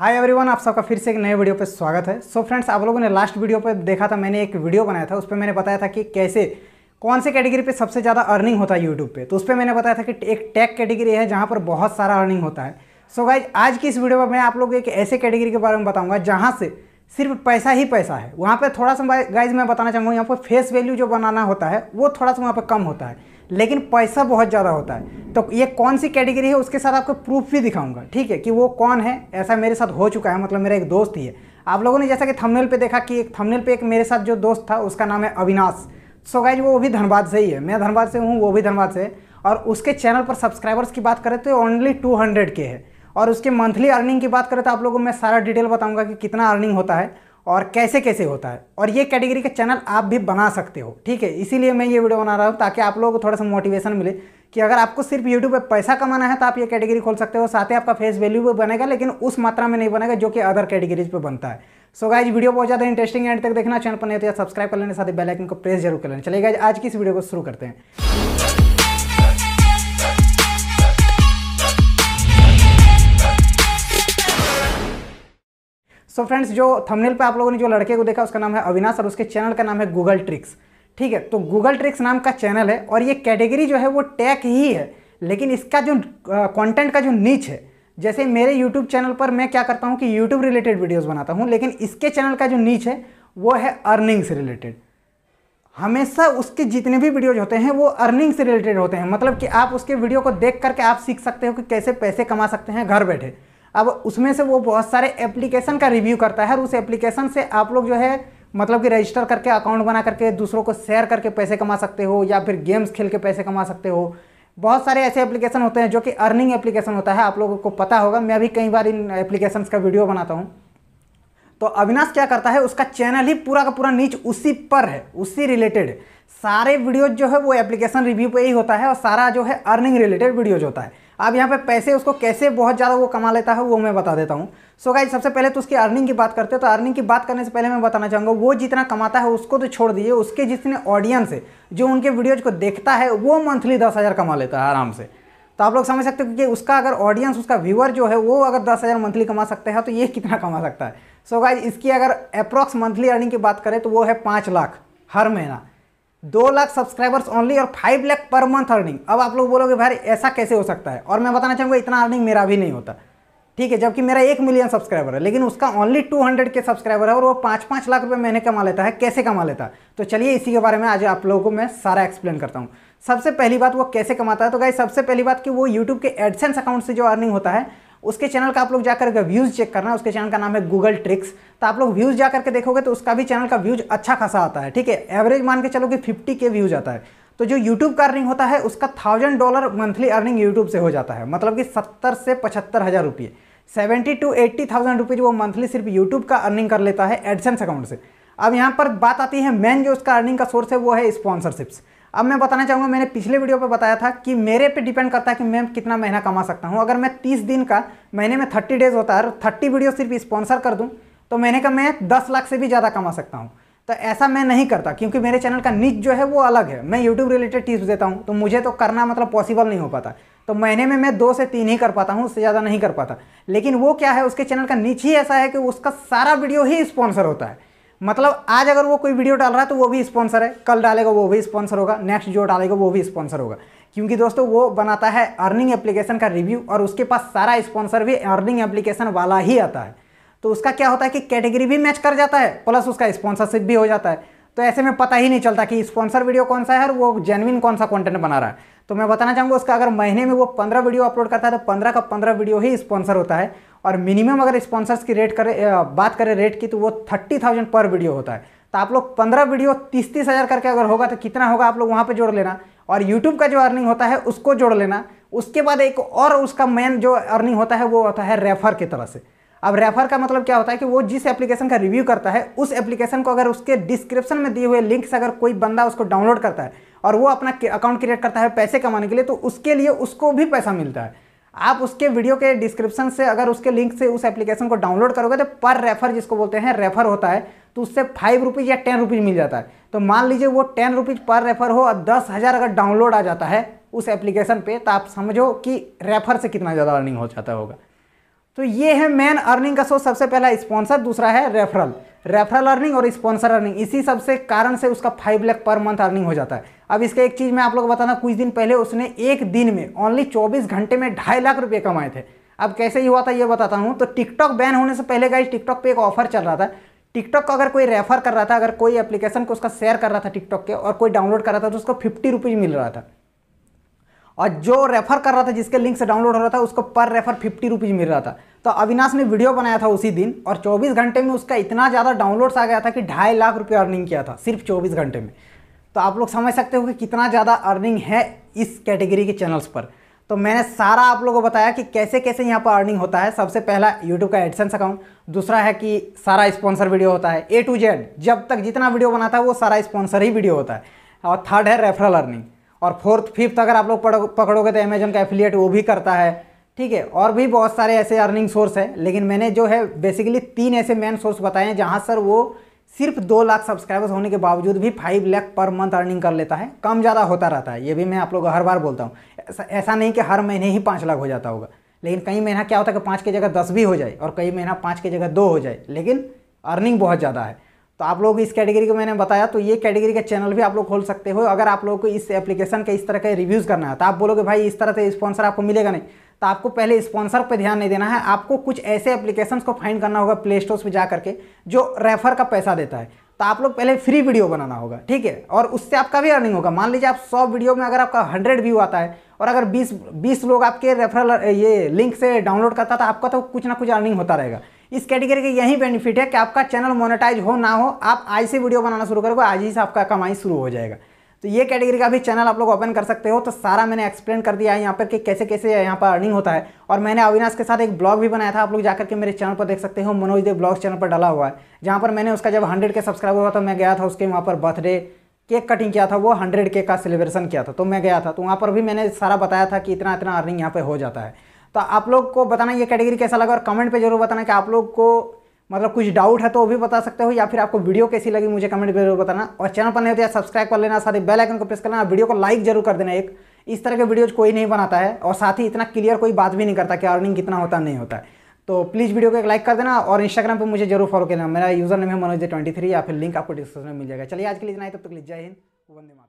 hi everyone आप सबका फिर से एक नए वीडियो पे स्वागत है सो so फ्रेंड्स आप लोगों ने लास्ट वीडियो पे देखा था मैंने एक वीडियो बनाया था उस पर मैंने बताया था कि कैसे कौन से कैटेगरी पे सबसे ज़्यादा अर्निंग होता है यूट्यूब पे तो उस पर मैंने बताया था कि एक टैक कैटेगरी है जहाँ पर बहुत सारा अर्निंग होता है सो so गाइज आज की इस वीडियो में मैं आप लोग एक ऐसे कैटेगरी के बारे में बताऊँगा जहाँ से सिर्फ पैसा ही पैसा है वहाँ पर थोड़ा सा गाइज मैं बताना चाहूँगा यहाँ पर फेस वैल्यू जो बनाना होता है वो थोड़ा सा वहाँ पर कम होता है लेकिन पैसा बहुत ज़्यादा होता है तो ये कौन सी कैटेगरी है उसके साथ आपको प्रूफ भी दिखाऊंगा ठीक है कि वो कौन है ऐसा मेरे साथ हो चुका है मतलब मेरा एक दोस्त ही है आप लोगों ने जैसा कि थंबनेल पे देखा कि एक थंबनेल पे एक मेरे साथ जो दोस्त था उसका नाम है अविनाश सो गाइज वो भी धनबाद से ही है मैं धनबाद से हूँ वो भी धनबाद से और उसके चैनल पर सब्सक्राइबर्स की बात करें तो ओनली टू के है और उसके मंथली अर्निंग की बात करें तो आप लोगों को मैं सारा डिटेल बताऊँगा कि कितना अर्निंग होता है और कैसे कैसे होता है और ये कैटेगरी का चैनल आप भी बना सकते हो ठीक है इसीलिए मैं ये वीडियो बना रहा हूँ ताकि आप लोगों को थोड़ा सा मोटिवेशन मिले कि अगर आपको सिर्फ यूट्यूब पे पैसा कमाना है तो आप ये कैटेगरी खोल सकते हो साथ ही आपका फेस वैल्यू भी बनेगा लेकिन उस मात्रा में नहीं बनेगा जो कि अदर कैटेगरीज पे बनता है सो so गाइज वीडियो बहुत ज़्यादा इंटरेस्टिंग एंड तक देखना चैनल पर नहीं तो सब्सक्राइब कर लेने साथ ही बेलाइकन को प्रेस जरूर कर लेना चलिए गाइज आज की इस वीडियो को शुरू करते हैं सो so फ्रेंड्स जो थंबनेल पे आप लोगों ने जो लड़के को देखा उसका नाम है अविनाश और उसके चैनल का नाम है गूगल ट्रिक्स ठीक है तो गूगल ट्रिक्स नाम का चैनल है और ये कैटेगरी जो है वो टैक ही है लेकिन इसका जो कंटेंट का जो नीच है जैसे मेरे यूट्यूब चैनल पर मैं क्या करता हूँ कि यूट्यूब रिलेटेड वीडियोज़ बनाता हूँ लेकिन इसके चैनल का जो नीच है वो है अर्निंग से रिलेटेड हमेशा उसके जितने भी वीडियोज होते हैं वो अर्निंग से रिलेटेड होते हैं मतलब कि आप उसके वीडियो को देख करके आप सीख सकते हो कि कैसे पैसे कमा सकते हैं घर बैठे अब उसमें से वो बहुत सारे एप्लीकेशन का रिव्यू करता है और उस एप्लीकेशन से आप लोग जो है मतलब कि रजिस्टर करके अकाउंट बना करके दूसरों को शेयर करके पैसे कमा सकते हो या फिर गेम्स खेल के पैसे कमा सकते हो बहुत सारे ऐसे एप्लीकेशन होते हैं जो कि अर्निंग एप्लीकेशन होता है आप लोगों को पता होगा मैं भी कई बार इन एप्लीकेशन का वीडियो बनाता हूँ तो अविनाश क्या करता है उसका चैनल ही पूरा का पूरा नीच उसी पर है उसी रिलेटेड सारे वीडियोज जो है वो एप्लीकेशन रिव्यू पे ही होता है और सारा जो है अर्निंग रिलेटेड वीडियोज होता है अब यहाँ पे पैसे उसको कैसे बहुत ज़्यादा वो कमा लेता है वो मैं बता देता हूँ सो गाइज सबसे पहले तो उसकी अर्निंग की बात करते हैं तो अर्निंग की बात करने से पहले मैं बताना चाहूँगा वो जितना कमाता है उसको तो छोड़ दीजिए उसके जितने ऑडियंस है जो उनके वीडियोज़ को देखता है वो मंथली दस हज़ार कमा लेता है आराम से तो आप लोग समझ सकते हो कि उसका अगर ऑडियंस उसका व्यूअर जो है वो अगर दस हज़ार मंथली कमा सकते हैं तो ये कितना कमा सकता है सो गाइज इसकी अगर अप्रॉक्स मंथली अर्निंग की बात करें तो वो है पाँच लाख हर महीना दो लाख सब्सक्राइबर्स ओनली और five lakh per month earning अब आप लोग बोलोगे भाई ऐसा कैसे हो सकता है और मैं बताना चाहूँगा इतना अर्निंग मेरा भी नहीं होता ठीक है जबकि मेरा एक मिलियन सब्सक्राइबर है लेकिन उसका ओनली टू हंड्रेड के सब्सक्राइबर है और वो पाँच पाँच लाख रुपये महीने कमा लेता है कैसे कमा लेता है तो चलिए इसी के बारे में आज आप लोगों को मैं सारा एक्सप्लेन करता हूँ सबसे पहली बात वो कैसे कमाता है तो गाई सबसे पहली बात कि वो यूट्यूब के एडसेंस अकाउंट से जो अर्निंग होता है उसके चैनल का आप लोग जाकर के व्यूज़ चेक करना उसके चैनल का नाम है गूगल ट्रिक्स तो आप लोग व्यूज़ जा करके देखोगे तो उसका भी चैनल का व्यूज़ अच्छा खासा आता है ठीक है एवरेज मान के चलो कि फिफ्टी के व्यूज़ आता है तो जो यूट्यूब का अर्निंग होता है उसका thousand dollar monthly earning YouTube से हो जाता है मतलब कि सत्तर से पचहत्तर हज़ार रुपये seventy two eighty thousand rupees वो मंथली सिर्फ यूट्यूब का अर्निंग कर लेता है एडसेंस अकाउंट से अब यहाँ पर बात आती है मेन जो उसका अर्निंग का सोर्स है वो है स्पॉन्सरशिप्स अब मैं बताना चाहूँगा मैंने पिछले वीडियो पे बताया था कि मेरे पे डिपेंड करता है कि मैं कितना महीना कमा सकता हूँ अगर मैं तीस दिन का महीने में थर्टी डेज होता है और थर्टी वीडियो सिर्फ स्पॉन्सर कर दूँ तो महीने का मैं दस लाख से भी ज़्यादा कमा सकता हूँ तो ऐसा मैं नहीं करता क्योंकि मेरे चैनल का निच जो है वो अलग है मैं यूट्यूब रिलेटेड टिप्स देता हूँ तो मुझे तो करना मतलब पॉसिबल नहीं हो पाता तो महीने में मैं दो से तीन ही कर पाता हूँ उससे ज़्यादा नहीं कर पाता लेकिन वो क्या है उसके चैनल का नीच ही ऐसा है कि उसका सारा वीडियो ही स्पॉन्सर होता है मतलब आज अगर वो कोई वीडियो डाल रहा है तो वो भी स्पॉन्सर है कल डालेगा वो भी स्पॉन्सर होगा नेक्स्ट जो डालेगा वो भी स्पॉन्सर होगा क्योंकि दोस्तों वो बनाता है अर्निंग एप्लीकेशन का रिव्यू और उसके पास सारा स्पॉन्सर भी अर्निंग एप्लीकेशन वाला ही आता है तो उसका क्या होता है कि कैटेगरी भी मैच कर जाता है प्लस उसका स्पॉन्सरशिप भी हो जाता है तो ऐसे में पता ही नहीं चलता कि स्पॉन्सर वीडियो कौन सा है और वो जेनविन कौन सा कॉन्टेंट बना रहा है तो मैं बताना चाहूँगा उसका अगर महीने में वो पंद्रह वीडियो अपलोड करता है तो पंद्रह का पंद्रह वीडियो ही स्पॉन्सर होता है और मिनिमम अगर स्पॉन्सर्स की रेट करें बात करें रेट की तो वो थर्टी थाउजेंड पर वीडियो होता है तो आप लोग पंद्रह वीडियो तीस तीस हज़ार करके अगर होगा तो कितना होगा आप लोग वहाँ पे जोड़ लेना और यूट्यूब का जो अर्निंग होता है उसको जोड़ लेना उसके बाद एक और उसका मेन जो अर्निंग होता है वो होता है रेफर की तरह से अब रेफर का मतलब क्या होता है कि वो जिस एप्लीकेशन का रिव्यू करता है उस एप्लीकेशन को अगर उसके डिस्क्रिप्शन में दिए हुए लिंक से अगर कोई बंदा उसको डाउनलोड करता है और वो अपना अकाउंट क्रिएट करता है पैसे कमाने के लिए तो उसके लिए उसको भी पैसा मिलता है आप उसके वीडियो के डिस्क्रिप्शन से अगर उसके लिंक से उस एप्लीकेशन को डाउनलोड करोगे तो पर रेफर जिसको बोलते हैं रेफर होता है तो उससे फाइव रुपीज़ या टेन रुपीज़ मिल जाता है तो मान लीजिए वो टेन रुपीज़ पर रेफर हो और दस हज़ार अगर डाउनलोड आ जाता है उस एप्लीकेशन पे तो आप समझो कि रेफर से कितना ज़्यादा अर्निंग हो जाता होगा तो ये है मेन अर्निंग का सोर्स सबसे पहला स्पॉन्सर दूसरा है रेफरल रेफरल अर्निंग और स्पॉन्सर अर्निंग इसी सबसे कारण से उसका फाइव लैख पर मंथ अर्निंग हो जाता है अब इसका एक चीज़ मैं आप लोग को बताना कुछ दिन पहले उसने एक दिन में ओनली चौबीस घंटे में ढाई लाख रुपये कमाए थे अब कैसे ही हुआ था ये बताता हूँ तो टिकटॉक बैन होने से पहले का टिकटॉक पे एक ऑफर चल रहा था टिकटॉक को अगर कोई रेफर कर रहा था अगर कोई एप्लीकेशन को उसका शेयर कर रहा था टिकटॉक के और कोई डाउनलोड कर रहा था तो उसको फिफ्टी रुपीज़ मिल रहा था और जो रेफर कर रहा था जिसके लिंक से डाउनलोड हो रहा था उसको पर रेफर फिफ्टी रुपीज़ मिल रहा था तो अविनाश ने वीडियो बनाया था उसी दिन और 24 घंटे में उसका इतना ज़्यादा डाउनलोड्स आ गया था कि ढाई लाख रुपये अर्निंग किया था सिर्फ 24 घंटे में तो आप लोग समझ सकते हो कि कितना ज़्यादा अर्निंग है इस कैटेगरी के चैनल्स पर तो मैंने सारा आप लोगों को बताया कि कैसे कैसे यहाँ पर अर्निंग होता है सबसे पहला यूट्यूब का एडिशंस अकाउंट दूसरा है कि सारा स्पॉन्सर वीडियो होता है ए टू जेड जब तक जितना वीडियो बनाता है वो सारा स्पॉन्सर ही वीडियो होता है और थर्ड है रेफरल अर्निंग और फोर्थ फिफ्थ अगर आप लोग पकड़ोगे तो अमेजोन का एफिलिएट वो भी करता है ठीक है और भी बहुत सारे ऐसे अर्निंग सोर्स हैं लेकिन मैंने जो है बेसिकली तीन ऐसे मेन सोर्स बताए हैं जहाँ सर वो सिर्फ दो लाख सब्सक्राइबर्स होने के बावजूद भी five lakh per month earning कर लेता है कम ज़्यादा होता रहता है ये भी मैं आप लोग हर बार बोलता हूँ ऐसा, ऐसा नहीं कि हर महीने ही पाँच लाख हो जाता होगा लेकिन कई महीना क्या होता है कि पाँच की जगह दस भी हो जाए और कई महीना पाँच की जगह दो हो जाए लेकिन अर्निंग बहुत ज़्यादा है तो आप लोग इस कैटेगरी को मैंने बताया तो ये कैटेगरी का चैनल भी आप लोग खोल सकते हो अगर आप लोग को इस एप्लीकेशन के इस तरह के रिव्यूज़ करना है तो आप बोलोगे भाई इस तरह से स्पॉन्सर आपको मिलेगा नहीं तो आपको पहले स्पॉन्सर पर ध्यान नहीं देना है आपको कुछ ऐसे एप्लीकेशंस को फाइंड करना होगा प्ले स्टोर पर जा करके जो रेफर का पैसा देता है तो आप लोग पहले फ्री वीडियो बनाना होगा ठीक है और उससे आपका भी अर्निंग होगा मान लीजिए आप 100 वीडियो में अगर आपका 100 व्यू आता है और अगर 20 20 लोग आपके रेफरल ये लिंक से डाउनलोड करता तो आपका तो कुछ ना कुछ अर्निंग होता रहेगा इस कैटेगरी के यही बेनिफिट है कि आपका चैनल मोनेटाइज हो ना हो आप आज से वीडियो बनाना शुरू करोगे आज ही से आपका कमाई शुरू हो जाएगा तो ये कैटेगरी का भी चैनल आप लोग ओपन कर सकते हो तो सारा मैंने एक्सप्लेन कर दिया है यहाँ पर कि कैसे कैसे यहाँ पर अर्निंग होता है और मैंने अविनाश के साथ एक ब्लॉग भी बनाया था आप लोग जाकर के मेरे चैनल पर देख सकते हो मनोज देव ब्लॉग चैनल पर डाला हुआ है जहाँ पर मैंने उसका जब हंड्रेड के सब्सक्राइबर हुआ तो मैं गया था उसके वहाँ पर बर्थडे केक कटिंग किया था वो हंड्रेड के का सेलिब्रेशन किया था तो मैं गया था तो वहाँ पर भी मैंने सारा बताया था कि इतना इतना अर्निंग यहाँ पर हो जाता है तो आप लोग को बताना ये कैटेगरी कैसा लगा और कमेंट पे जरूर बताना कि आप लोग को मतलब कुछ डाउट है तो वो भी बता सकते हो या फिर आपको वीडियो कैसी लगी मुझे कमेंट जरूर बताना और चैनल पर नहीं होता सब्सक्राइब कर लेना साथ ही बेल आइकन को प्रेस करना वीडियो को लाइक जरूर कर देना एक इस तरह के वीडियोज कोई नहीं बनाता है और साथ ही इतना क्लियर कोई बात भी नहीं करता कि अर्निंग कितना होता नहीं होता है तो प्लीज़ वीडियो को एक लाइक कर देना और इंस्टाग्राम पर मुझे जरूर फॉलो करना मेरा यूजर नेम है मनोज ट्वेंटी थ्री या फिर लिंक आपको डिस्क्रिप्शन में मिल जाएगा चलिए आज के लिए इतना तब तक जय हिंद वंदे मातरम